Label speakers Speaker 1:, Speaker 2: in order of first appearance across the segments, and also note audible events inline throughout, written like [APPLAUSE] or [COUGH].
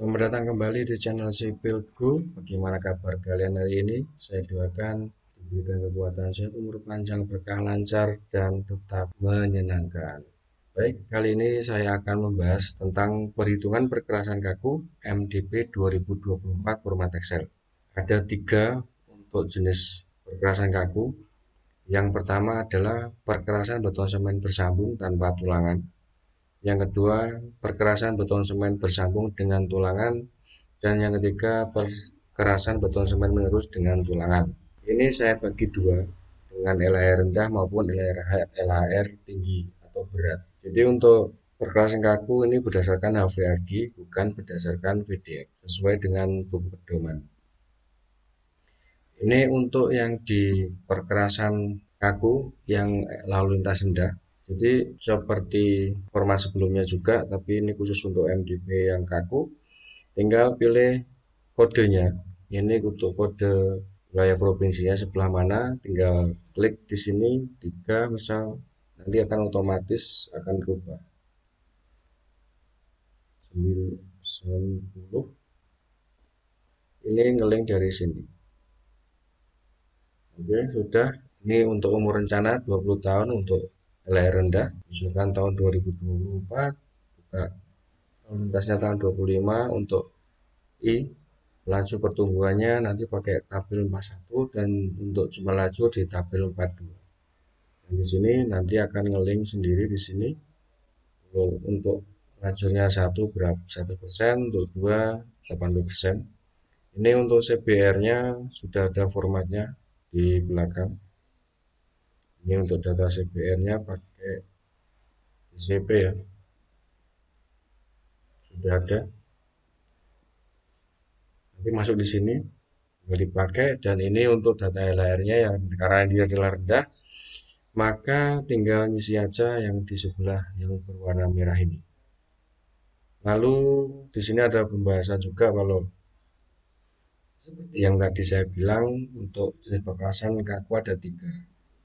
Speaker 1: Selamat datang kembali di channel Sipilku. Bagaimana kabar kalian hari ini? Saya doakan diberikan kekuatan sehat, umur panjang, berkah lancar, dan tetap menyenangkan. Baik, kali ini saya akan membahas tentang perhitungan perkerasan kaku MDP 2024 Format Excel. Ada tiga untuk jenis perkerasan kaku. Yang pertama adalah perkerasan beton semen bersambung tanpa tulangan yang kedua perkerasan beton semen bersambung dengan tulangan dan yang ketiga perkerasan beton semen menerus dengan tulangan ini saya bagi dua dengan LHR rendah maupun LHR, LHR tinggi atau berat jadi untuk perkerasan kaku ini berdasarkan HVAG bukan berdasarkan VDF sesuai dengan buku pedoman ini untuk yang di perkerasan kaku yang lalu lintas rendah jadi seperti format sebelumnya juga, tapi ini khusus untuk MDP yang kaku. Tinggal pilih kodenya. Ini untuk kode wilayah provinsinya sebelah mana, tinggal klik di sini tiga misal nanti akan otomatis akan berubah. 90 ini ngeling dari sini oke sudah ini untuk umur rencana 20 tahun untuk LR rendah misalkan tahun 2024 buka tahun lintasnya tahun 25 untuk I laju pertumbuhannya nanti pakai tabel 41 dan untuk jumlah laju di tabel 42 dan di sini nanti akan ngeling sendiri di sini untuk lajunya satu berapa satu persen untuk dua 80 persen ini untuk CBR nya sudah ada formatnya di belakang ini untuk data CPR nya pakai ICP ya sudah ada nanti masuk di sini tinggal dipakai dan ini untuk data LR nya yang karena dia adalah rendah maka tinggal ngisi aja yang di sebelah yang berwarna merah ini lalu di sini ada pembahasan juga kalau yang tadi saya bilang untuk jenis pekerasan kaku ada tiga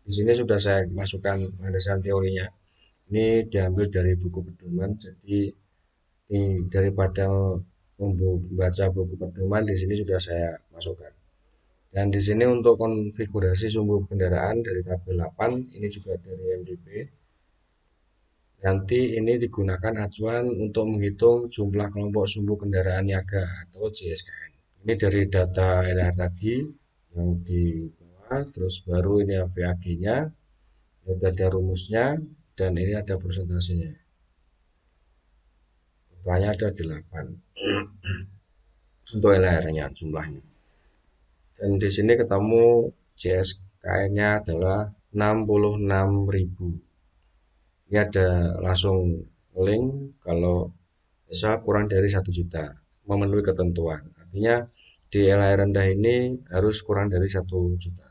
Speaker 1: di sini sudah saya masukkan landasan teorinya. Ini diambil dari buku pedoman. Jadi ini daripada membaca buku pedoman di sini sudah saya masukkan. Dan di sini untuk konfigurasi sumbu kendaraan dari tabel 8 ini juga dari MDP. Nanti ini digunakan acuan untuk menghitung jumlah kelompok sumbu kendaraan niaga atau JSKN. Ini dari data LR tadi yang di terus baru ini VAG nya sudah ada rumusnya dan ini ada persentasenya totalnya ada 8 untuk LR nya jumlahnya dan di sini ketemu JSKN nya adalah 66.000 ini ada langsung link kalau misal kurang dari satu juta memenuhi ketentuan artinya di LR rendah ini harus kurang dari satu juta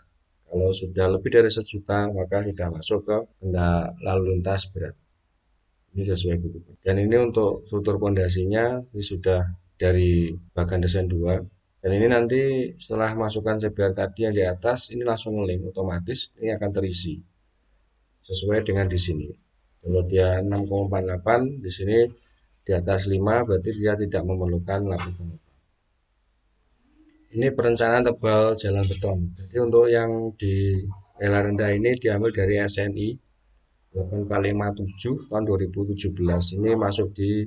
Speaker 1: kalau sudah lebih dari juta maka sudah masuk ke benda lalu lintas berat. Ini sesuai buku. Dan ini untuk struktur pondasinya ini sudah dari bagan desain 2. Dan ini nanti setelah masukkan CBR tadi yang di atas, ini langsung nge-link otomatis, ini akan terisi sesuai dengan di sini. Kalau dia 6,48, di sini di atas 5 berarti dia tidak memerlukan lapisan ini perencanaan tebal jalan beton. Jadi untuk yang di Ela rendah ini diambil dari SNI 857 tahun 2017. Ini masuk di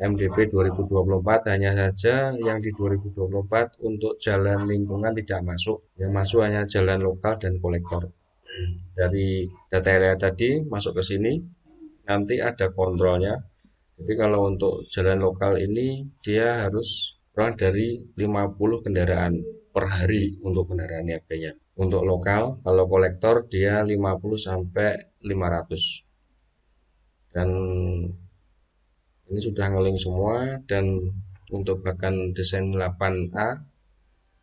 Speaker 1: MDP 2024 hanya saja yang di 2024 untuk jalan lingkungan tidak masuk. Yang masuk hanya jalan lokal dan kolektor. Dari data area tadi masuk ke sini nanti ada kontrolnya. Jadi kalau untuk jalan lokal ini dia harus kurang dari 50 kendaraan per hari untuk kendaraan niaganya. Untuk lokal, kalau kolektor dia 50 sampai 500. Dan ini sudah ngeling semua dan untuk bahkan desain 8A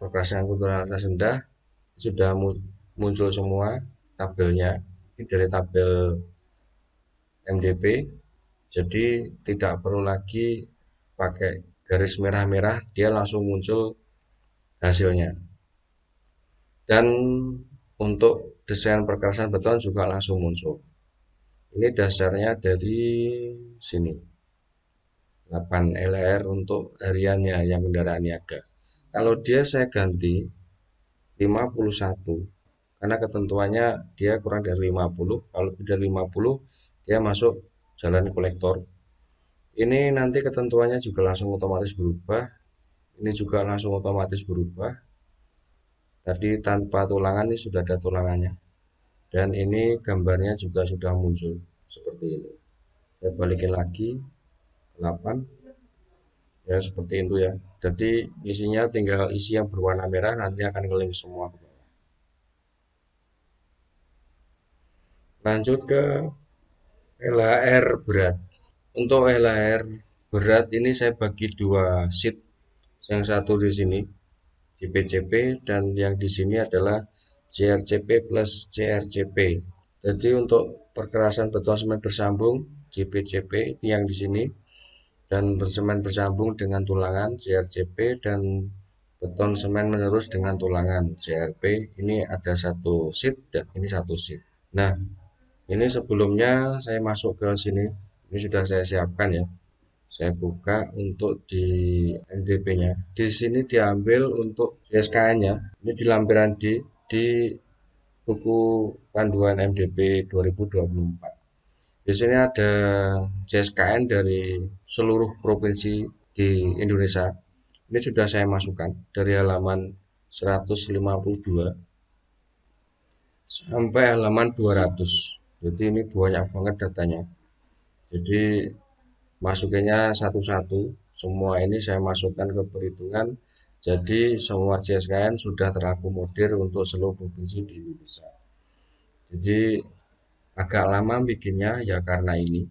Speaker 1: lokasi angkutan atas rendah sudah muncul semua tabelnya ini dari tabel MDP jadi tidak perlu lagi pakai garis merah-merah dia langsung muncul hasilnya dan untuk desain perkasan beton juga langsung muncul ini dasarnya dari sini 8 LR untuk hariannya yang kendaraan niaga kalau dia saya ganti 51 karena ketentuannya dia kurang dari 50 kalau tidak 50 dia masuk jalan kolektor ini nanti ketentuannya juga langsung otomatis berubah ini juga langsung otomatis berubah tadi tanpa tulangan ini sudah ada tulangannya dan ini gambarnya juga sudah muncul seperti ini saya balikin lagi 8 ya seperti itu ya jadi isinya tinggal isi yang berwarna merah nanti akan ngeling semua ke bawah lanjut ke LHR berat untuk LR berat ini saya bagi dua sheet. Yang satu di sini JPCP dan yang di sini adalah JRCP plus CRCP. Jadi untuk perkerasan beton semen bersambung JPCP yang di sini dan bersemen bersambung dengan tulangan CRCP dan beton semen menerus dengan tulangan CRP ini ada satu sheet dan ini satu sheet. Nah, ini sebelumnya saya masuk ke sini ini sudah saya siapkan ya saya buka untuk di MDP nya di sini diambil untuk SKN nya ini di lampiran di di buku panduan MDP 2024 di sini ada CSKN dari seluruh provinsi di Indonesia ini sudah saya masukkan dari halaman 152 sampai halaman 200 jadi ini banyak banget datanya jadi masukinnya satu-satu semua ini saya masukkan ke perhitungan jadi semua CSKN sudah terakomodir untuk seluruh provinsi di Indonesia jadi agak lama bikinnya ya karena ini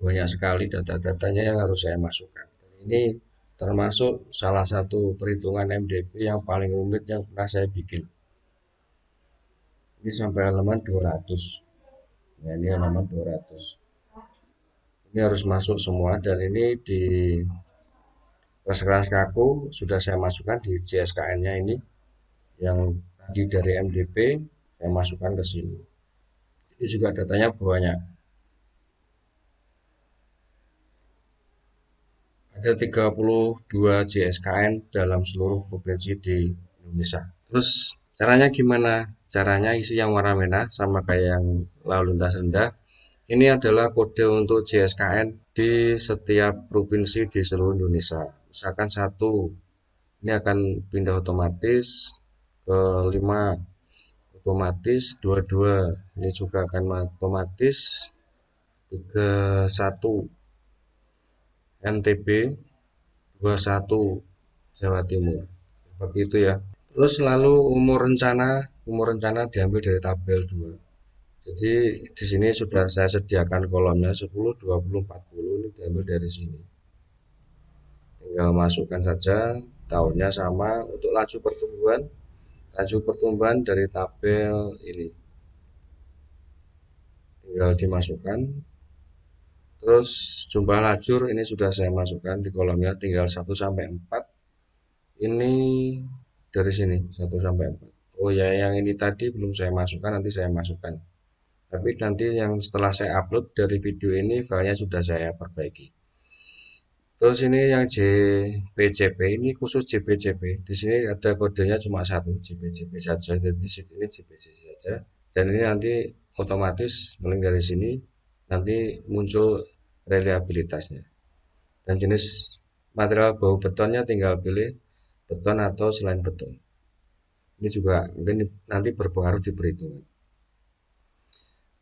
Speaker 1: banyak sekali data-datanya yang harus saya masukkan ini termasuk salah satu perhitungan MDP yang paling rumit yang pernah saya bikin ini sampai halaman 200 ya, nah, ini halaman 200 ini harus masuk semua dan ini di keras kaku sudah saya masukkan di CSKN nya ini yang tadi dari MDP saya masukkan ke sini ini juga datanya banyak. ada 32 cskn dalam seluruh provinsi di Indonesia terus caranya gimana caranya isi yang warna merah sama kayak yang lalu lintas rendah ini adalah kode untuk JSKN di setiap provinsi di seluruh Indonesia. Misalkan satu, ini akan pindah otomatis ke 5 otomatis dua-dua, ini juga akan otomatis 31 NTB satu Jawa Timur seperti itu ya terus selalu umur rencana umur rencana diambil dari tabel dua. Jadi di sini sudah saya sediakan kolomnya 10, 20, 40 ini diambil dari sini. Tinggal masukkan saja tahunnya sama untuk laju pertumbuhan. Laju pertumbuhan dari tabel ini. Tinggal dimasukkan. Terus jumlah lajur ini sudah saya masukkan di kolomnya tinggal 1 sampai 4. Ini dari sini 1 sampai 4. Oh ya yang ini tadi belum saya masukkan nanti saya masukkan tapi nanti yang setelah saya upload dari video ini filenya sudah saya perbaiki terus ini yang JPJP ini khusus JPJP di sini ada kodenya cuma satu JPJP saja jadi ini JPJP saja dan ini nanti otomatis paling dari sini nanti muncul reliabilitasnya dan jenis material bau betonnya tinggal pilih beton atau selain beton ini juga mungkin nanti berpengaruh di perhitungan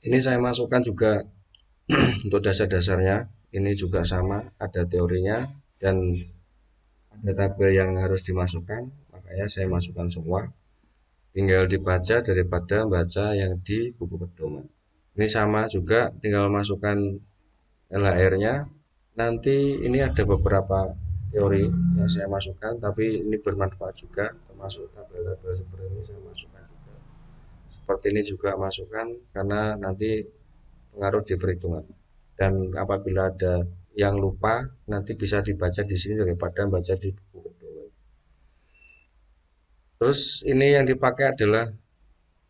Speaker 1: ini saya masukkan juga [CLEARS THROAT] untuk dasar-dasarnya. Ini juga sama, ada teorinya dan ada tabel yang harus dimasukkan. Makanya saya masukkan semua. Tinggal dibaca daripada baca yang di buku pedoman. Ini sama juga, tinggal masukkan LHR-nya. Nanti ini ada beberapa teori yang saya masukkan, tapi ini bermanfaat juga, termasuk tabel-tabel seperti ini saya masukkan seperti ini juga masukkan karena nanti pengaruh di perhitungan dan apabila ada yang lupa nanti bisa dibaca di sini daripada baca di buku terus ini yang dipakai adalah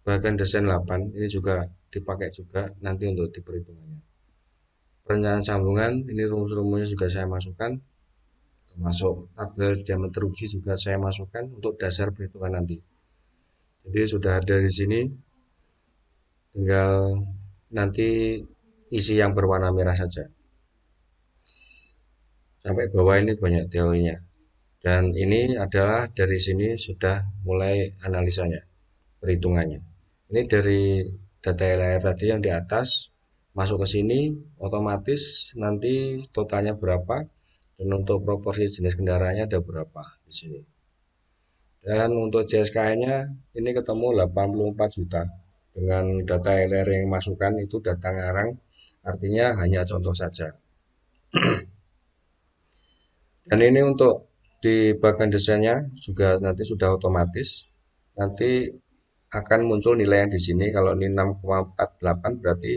Speaker 1: bagian desain 8 ini juga dipakai juga nanti untuk di perhitungannya perencanaan sambungan ini rumus-rumusnya juga saya masukkan Masuk tabel diameter uji juga saya masukkan untuk dasar perhitungan nanti jadi sudah ada di sini tinggal nanti isi yang berwarna merah saja sampai bawah ini banyak teorinya dan ini adalah dari sini sudah mulai analisanya perhitungannya ini dari data LR tadi yang di atas masuk ke sini otomatis nanti totalnya berapa dan untuk proporsi jenis kendaraannya ada berapa di sini dan untuk CSK nya ini ketemu 84 juta dengan data LR yang masukkan itu data ngarang artinya hanya contoh saja [CLEARS THROAT] dan ini untuk di bagian desainnya juga nanti sudah otomatis nanti akan muncul nilai yang di sini kalau ini 6,48 berarti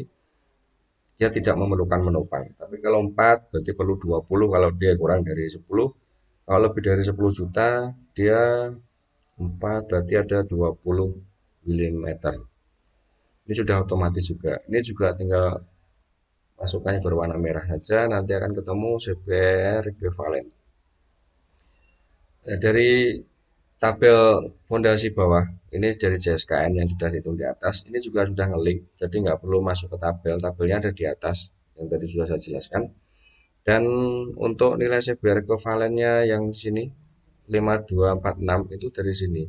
Speaker 1: dia tidak memerlukan menopang tapi kalau 4 berarti perlu 20 kalau dia kurang dari 10 kalau lebih dari 10 juta dia 4 berarti ada 20 mm ini sudah otomatis juga ini juga tinggal masukannya berwarna merah saja nanti akan ketemu CBR equivalent nah, dari tabel fondasi bawah ini dari JSKN yang sudah dihitung di atas ini juga sudah ngelink jadi nggak perlu masuk ke tabel tabelnya ada di atas yang tadi sudah saya jelaskan dan untuk nilai CBR kovalennya yang sini 5246 itu dari sini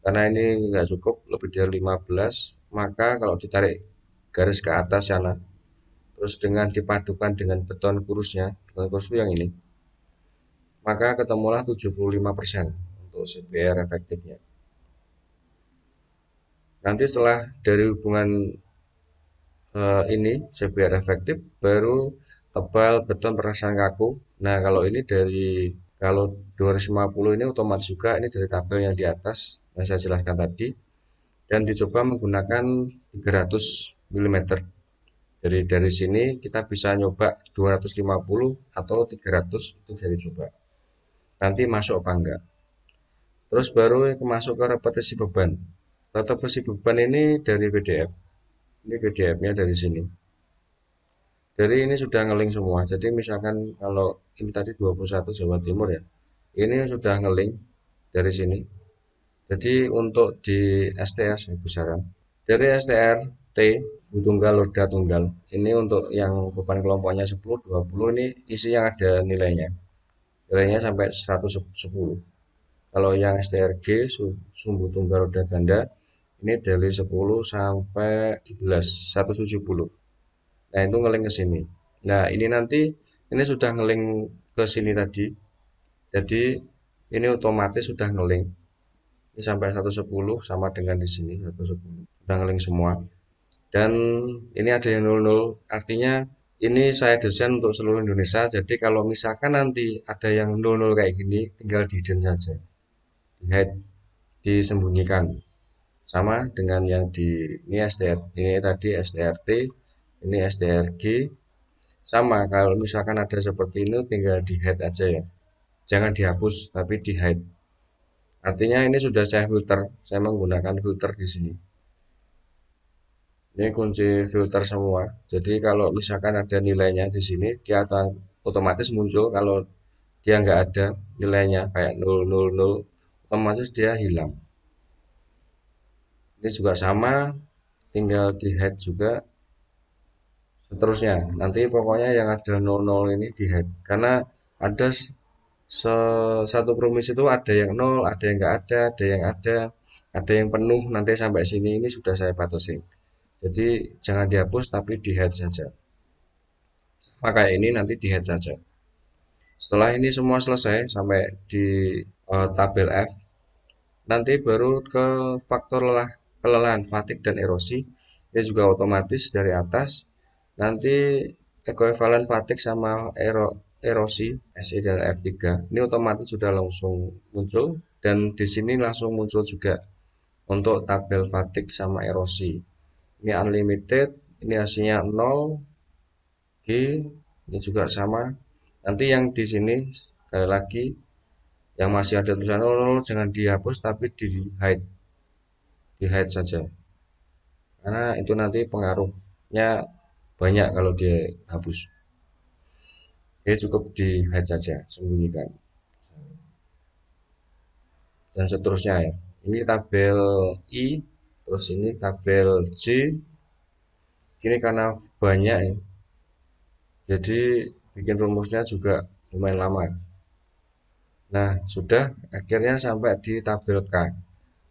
Speaker 1: karena ini nggak cukup lebih dari 15 maka kalau ditarik garis ke atas sana terus dengan dipadukan dengan beton kurusnya beton kurus yang ini maka ketemulah 75% untuk CBR efektifnya nanti setelah dari hubungan eh, ini CBR efektif baru tebal beton perasan kaku nah kalau ini dari kalau 250 ini otomatis juga ini dari tabel yang di atas yang saya jelaskan tadi dan dicoba menggunakan 300 mm jadi dari sini kita bisa nyoba 250 atau 300 itu dari coba nanti masuk apa enggak terus baru masuk ke repetisi beban repetisi beban ini dari PDF ini PDF nya dari sini dari ini sudah ngeling semua jadi misalkan kalau ini tadi 21 Jawa Timur ya ini sudah ngeling dari sini jadi untuk di STS Ibu ya, Sarah, dari STR T tunggal roda tunggal. Ini untuk yang beban kelompoknya 10 20 ini isi yang ada nilainya. Nilainya sampai 110. Kalau yang STRG sumbu tunggal roda ganda ini dari 10 sampai 11 170. Nah, itu ngeling ke sini. Nah, ini nanti ini sudah ngeling ke sini tadi. Jadi ini otomatis sudah ngeling ini sampai 110 sama dengan di sini 110 udah ngeling semua dan ini ada yang 00 artinya ini saya desain untuk seluruh Indonesia jadi kalau misalkan nanti ada yang 00 kayak gini tinggal di hidden saja di hide disembunyikan sama dengan yang di ini SDR ini tadi SDRT ini SDRG sama kalau misalkan ada seperti ini tinggal di hide aja ya jangan dihapus tapi di hide Artinya ini sudah saya filter, saya menggunakan filter di sini. Ini kunci filter semua. Jadi kalau misalkan ada nilainya di sini, dia akan otomatis muncul. Kalau dia nggak ada nilainya kayak 000, otomatis dia hilang. Ini juga sama, tinggal di head juga. Seterusnya, nanti pokoknya yang ada 00 ini di head. Karena ada se satu promis itu ada yang nol, ada yang enggak ada, ada yang ada, ada yang penuh. Nanti sampai sini ini sudah saya batasi. Jadi jangan dihapus tapi di hide saja. Maka ini nanti di hide saja. Setelah ini semua selesai sampai di uh, tabel F, nanti baru ke faktor lelah, kelelahan, fatik dan erosi. Ini juga otomatis dari atas. Nanti ekuivalen fatik sama ero, erosi SE dan F3 ini otomatis sudah langsung muncul dan di sini langsung muncul juga untuk tabel fatik sama erosi ini unlimited ini hasilnya 0 G ini juga sama nanti yang di sini sekali lagi yang masih ada tulisan 0 jangan dihapus tapi di hide di hide saja karena itu nanti pengaruhnya banyak kalau dihapus jadi cukup di hide saja, sembunyikan. Dan seterusnya ya. Ini tabel I, terus ini tabel C. Ini karena banyak ya. Jadi bikin rumusnya juga lumayan lama. Ya. Nah, sudah akhirnya sampai di tabel K.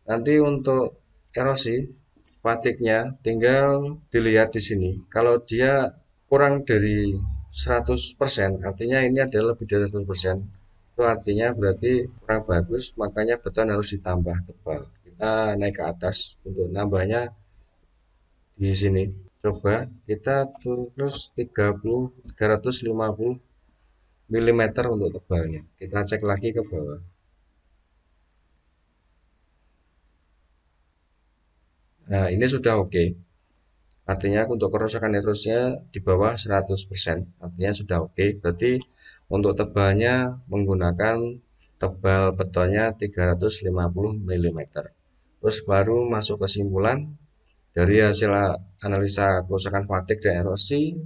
Speaker 1: Nanti untuk erosi patiknya tinggal dilihat di sini. Kalau dia kurang dari 100% artinya ini adalah lebih dari 100% itu artinya berarti kurang bagus makanya beton harus ditambah tebal kita naik ke atas untuk nambahnya di sini coba kita turun terus 30 350 mm untuk tebalnya kita cek lagi ke bawah nah ini sudah oke okay. Artinya untuk kerusakan erosnya di bawah 100%. Artinya sudah oke. Okay. Berarti untuk tebalnya menggunakan tebal betonnya 350 mm. Terus baru masuk kesimpulan dari hasil analisa kerusakan fatik dan erosi,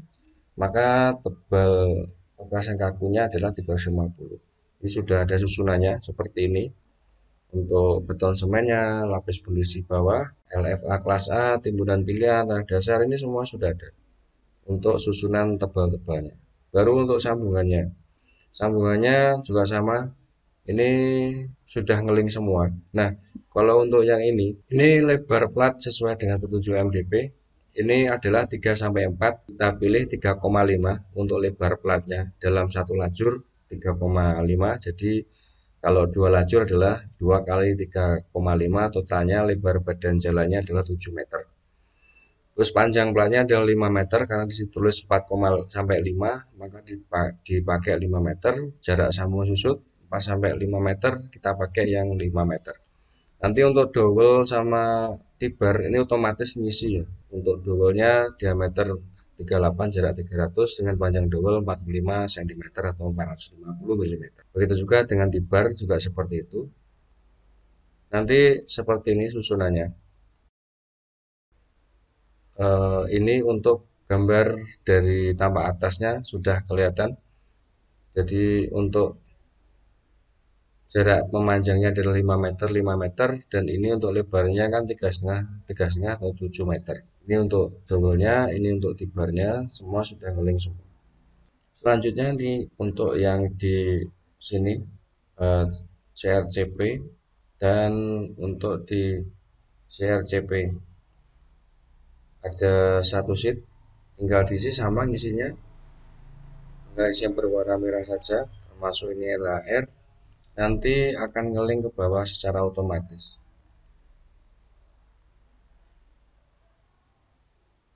Speaker 1: maka tebal operasi kakunya adalah 350. Ini sudah ada susunannya seperti ini untuk beton semennya, lapis polisi bawah, LFA kelas A, timbunan pilihan, tanah dasar ini semua sudah ada untuk susunan tebal-tebalnya. Baru untuk sambungannya, sambungannya juga sama. Ini sudah ngeling semua. Nah, kalau untuk yang ini, ini lebar plat sesuai dengan petunjuk MDP. Ini adalah 3 sampai 4. Kita pilih 3,5 untuk lebar platnya dalam satu lajur 3,5. Jadi kalau dua lajur adalah 2 kali 3,5 totalnya lebar badan jalannya adalah 7 meter. Terus panjang platnya adalah 5 meter karena ditulis 4, sampai 5 maka dipakai 5 meter. Jarak sambung susut 4 sampai 5 meter kita pakai yang 5 meter. Nanti untuk dowel sama tibar ini otomatis ngisi ya. Untuk dowelnya diameter 38 jarak 300 dengan panjang dowel 45 cm atau 450 mm. Begitu juga dengan di juga seperti itu. Nanti seperti ini susunannya. Uh, ini untuk gambar dari tampak atasnya sudah kelihatan. Jadi untuk jarak memanjangnya adalah 5 meter 5 meter dan ini untuk lebarnya kan tiga setengah tiga setengah atau 7 meter ini untuk dongle-nya ini untuk tibarnya semua sudah ngeling semua selanjutnya ini untuk yang di sini eh, CRCP dan untuk di CRCP ada satu sheet tinggal diisi sama isinya tinggal isi yang berwarna merah saja termasuk ini LHR nanti akan ngeling ke bawah secara otomatis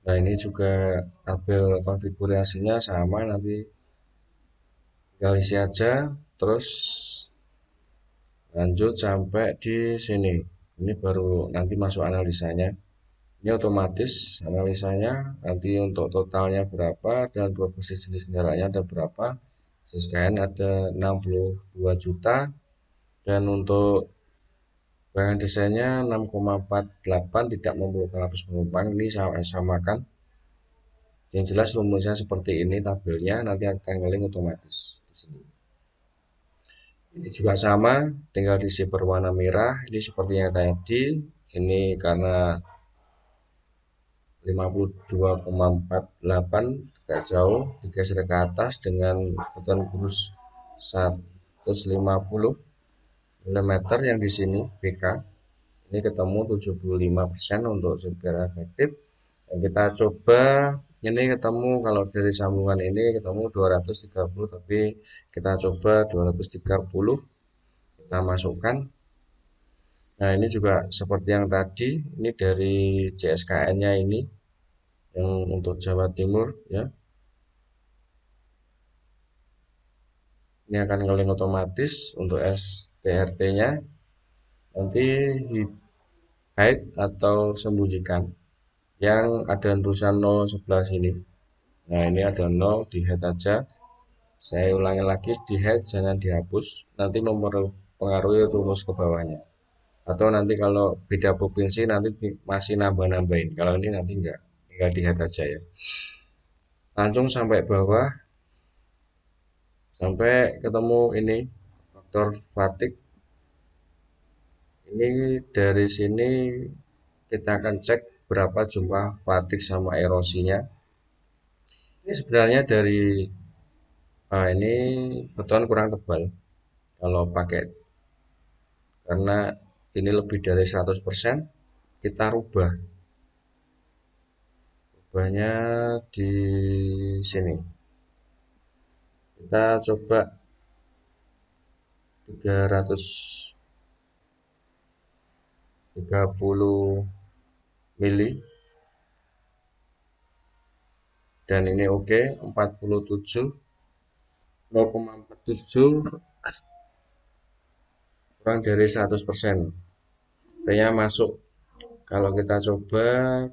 Speaker 1: nah ini juga tabel konfigurasinya sama nanti tinggal isi aja terus lanjut sampai di sini ini baru nanti masuk analisanya ini otomatis analisanya nanti untuk totalnya berapa dan proporsi jenis kendaraannya ada berapa SKN ada 62 juta dan untuk Bahan desainnya 6,48 tidak memerlukan lapis penumpang. Ini saya samakan. Yang jelas rumusnya seperti ini tabelnya nanti akan ngeling otomatis di sini. Ini juga sama, tinggal diisi berwarna merah. Ini seperti yang tadi. Ini karena 52,48 tidak jauh digeser ke atas dengan beton kurus 150 meter yang di sini BK ini ketemu 75% untuk segera efektif dan kita coba ini ketemu kalau dari sambungan ini ketemu 230 tapi kita coba 230 kita masukkan nah ini juga seperti yang tadi ini dari CSKN nya ini yang untuk Jawa Timur ya ini akan ngeling otomatis untuk S TRT-nya nanti hide atau sembunyikan yang ada tulisan sebelah sini nah ini ada 0 di hide aja saya ulangi lagi di hide jangan dihapus nanti mempengaruhi rumus ke bawahnya atau nanti kalau beda provinsi nanti masih nambah-nambahin kalau ini nanti enggak enggak di hide aja ya langsung sampai bawah sampai ketemu ini faktor fatigue ini dari sini kita akan cek berapa jumlah fatik sama erosinya ini sebenarnya dari nah ini beton kurang tebal kalau pakai karena ini lebih dari 100% kita rubah rubahnya di sini kita coba 300 30 mili dan ini oke okay, 47 0,47 kurang dari 100 persen masuk kalau kita coba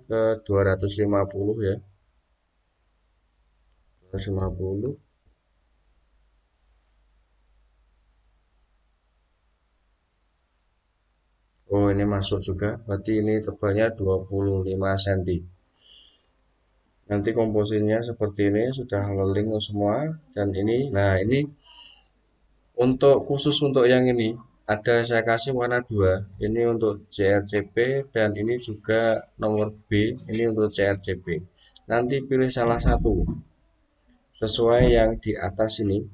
Speaker 1: ke 250 ya 250 oh ini masuk juga berarti ini tebalnya 25 cm nanti komposisinya seperti ini sudah leling semua dan ini nah ini untuk khusus untuk yang ini ada saya kasih warna dua ini untuk CRCP dan ini juga nomor B ini untuk CRCP nanti pilih salah satu sesuai yang di atas ini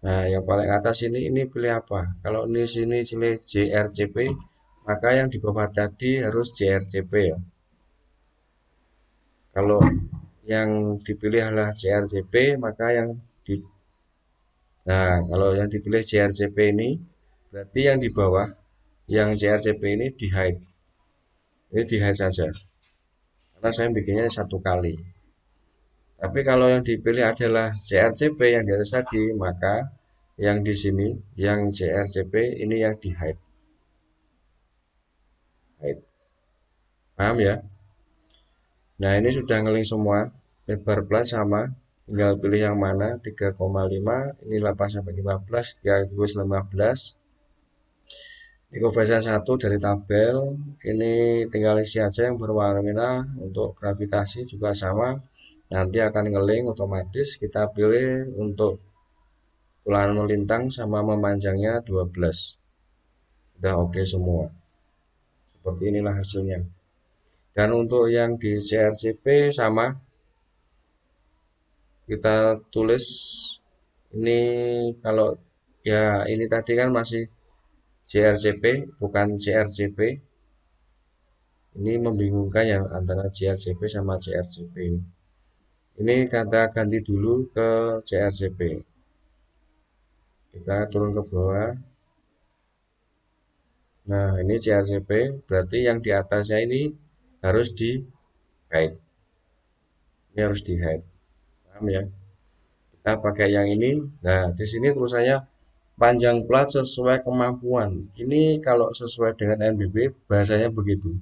Speaker 1: Nah, yang paling atas ini ini pilih apa? Kalau ini sini pilih JRCP, maka yang di bawah tadi harus JRCP ya. Kalau yang dipilih adalah JRCP, maka yang di Nah, kalau yang dipilih JRCP ini berarti yang di bawah yang JRCP ini di hide. Ini di hide saja. Karena saya bikinnya satu kali. Tapi kalau yang dipilih adalah CRCP yang di atas tadi, maka yang di sini, yang CRCP ini yang di hide. hide. Paham ya? Nah ini sudah ngeling semua, lebar plus sama, tinggal pilih yang mana, 3,5, ini 8 sampai 15, 3,15, ini koefisien 1 dari tabel, ini tinggal isi aja yang berwarna merah, untuk gravitasi juga sama, nanti akan ngeling otomatis kita pilih untuk ulangan melintang sama memanjangnya 12 udah oke okay semua seperti inilah hasilnya dan untuk yang di CRCP sama kita tulis ini kalau ya ini tadi kan masih crcp bukan CRCP ini membingungkan ya antara crcp sama CRCP ini kata ganti dulu ke CRCP kita turun ke bawah nah ini CRCP berarti yang di atasnya ini harus di hide ini harus di hide paham ya kita pakai yang ini nah di sini tulisannya panjang plat sesuai kemampuan ini kalau sesuai dengan NBB bahasanya begitu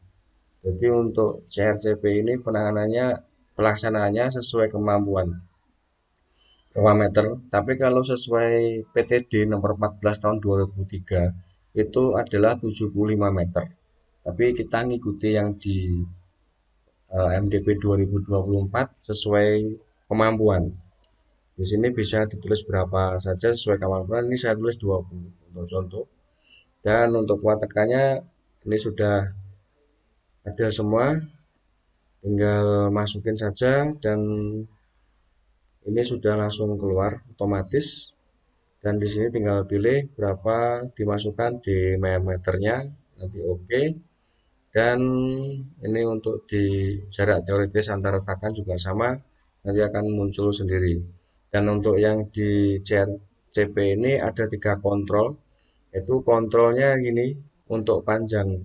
Speaker 1: jadi untuk CRCP ini penanganannya pelaksanaannya sesuai kemampuan meter tapi kalau sesuai PTD nomor 14 tahun 2003 itu adalah 75 meter tapi kita ngikuti yang di uh, MDP 2024 sesuai kemampuan di sini bisa ditulis berapa saja sesuai kemampuan ini saya tulis 20 untuk contoh dan untuk kuat tekannya ini sudah ada semua tinggal masukin saja dan ini sudah langsung keluar otomatis dan di sini tinggal pilih berapa dimasukkan di meternya nanti oke okay. dan ini untuk di jarak teoritis antar retakan juga sama nanti akan muncul sendiri dan untuk yang di CP ini ada tiga kontrol yaitu kontrolnya gini untuk panjang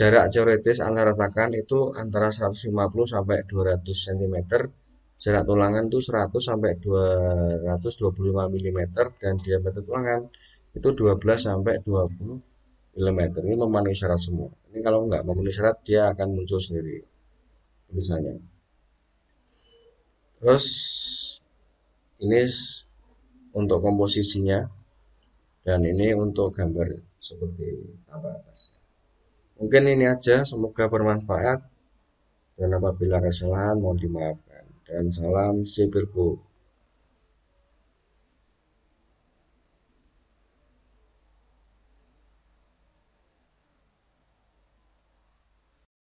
Speaker 1: jarak teoritis antara retakan itu antara 150 sampai 200 cm jarak tulangan itu 100 sampai 225 mm dan diameter tulangan itu 12 sampai 20 mm ini memenuhi syarat semua ini kalau nggak memenuhi syarat dia akan muncul sendiri misalnya terus ini untuk komposisinya dan ini untuk gambar seperti apa Mungkin ini aja, semoga bermanfaat. Dan apabila ada kesalahan, mohon dimaafkan. Dan salam sipilku